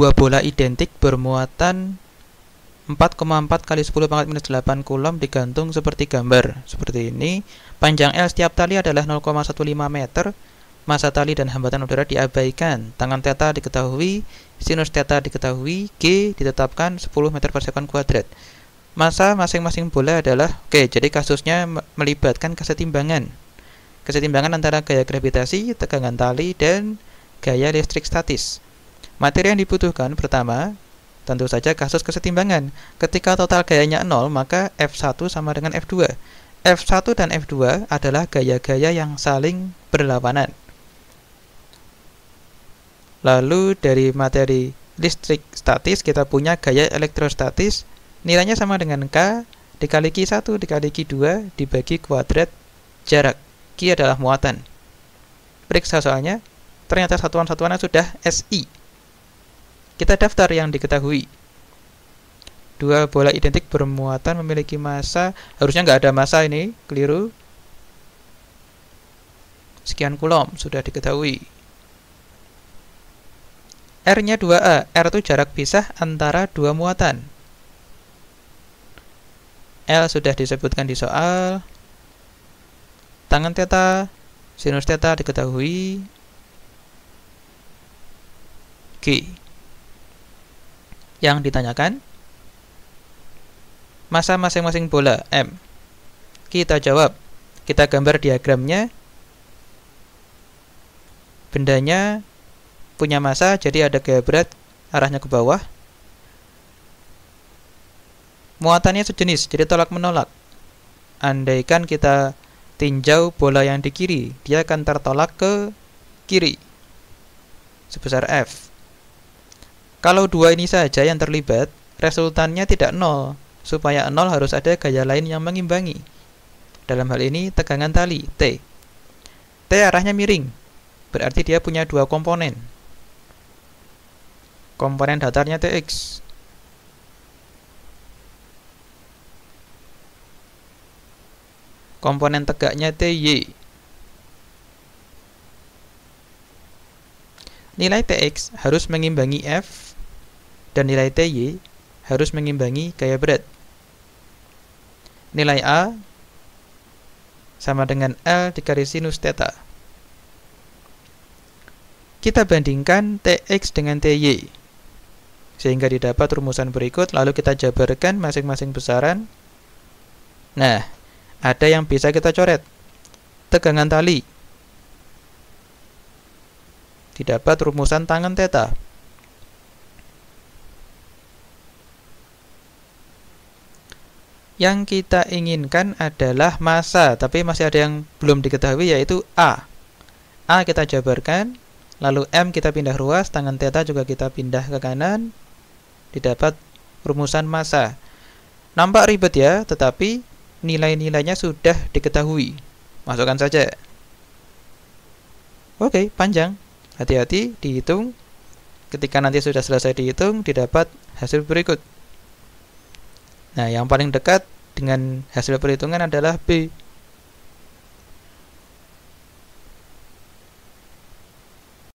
dua bola identik bermuatan 4,4 kali 10 pangkat minus 8 kulom digantung seperti gambar seperti ini panjang L setiap tali adalah 0,15 meter masa tali dan hambatan udara diabaikan tangan teta diketahui sinus teta diketahui G ditetapkan 10 meter per sekon kuadrat masa masing-masing bola adalah oke okay, jadi kasusnya melibatkan kesetimbangan kesetimbangan antara gaya gravitasi tegangan tali dan gaya listrik statis Materi yang dibutuhkan pertama, tentu saja kasus kesetimbangan. Ketika total gayanya 0, maka F1 sama dengan F2. F1 dan F2 adalah gaya-gaya yang saling berlawanan. Lalu dari materi listrik statis kita punya gaya elektrostatis. Nilainya sama dengan K dikali Q1 dikali Q2 dibagi kuadrat jarak. Q adalah muatan. Periksa soalnya, ternyata satuan-satuannya sudah SI. Kita daftar yang diketahui. Dua bola identik bermuatan memiliki massa. Harusnya nggak ada massa ini, keliru. Sekian kulom, sudah diketahui. R-nya 2A. R itu jarak pisah antara dua muatan. L sudah disebutkan di soal. Tangan teta, sinus teta diketahui. G yang ditanyakan? Masa masing-masing bola M. Kita jawab. Kita gambar diagramnya. Bendanya punya masa, jadi ada gaya berat arahnya ke bawah. Muatannya sejenis, jadi tolak menolak. Andaikan kita tinjau bola yang di kiri, dia akan tertolak ke kiri sebesar F. Kalau dua ini saja yang terlibat, resultannya tidak nol. Supaya nol harus ada gaya lain yang mengimbangi. Dalam hal ini, tegangan tali, T. T arahnya miring, berarti dia punya dua komponen. Komponen datarnya TX. Komponen tegaknya TY. Nilai TX harus mengimbangi F dan nilai TY harus mengimbangi gaya berat. Nilai A sama dengan L dikali sinus theta. Kita bandingkan TX dengan TY, sehingga didapat rumusan berikut, lalu kita jabarkan masing-masing besaran. Nah, ada yang bisa kita coret. Tegangan tali. Didapat rumusan tangan theta. yang kita inginkan adalah masa, tapi masih ada yang belum diketahui yaitu A. A kita jabarkan, lalu M kita pindah ruas, tangan theta juga kita pindah ke kanan, didapat rumusan masa. Nampak ribet ya, tetapi nilai-nilainya sudah diketahui. Masukkan saja. Oke, panjang. Hati-hati, dihitung. Ketika nanti sudah selesai dihitung, didapat hasil berikut. Nah, yang paling dekat dengan hasil perhitungan adalah B.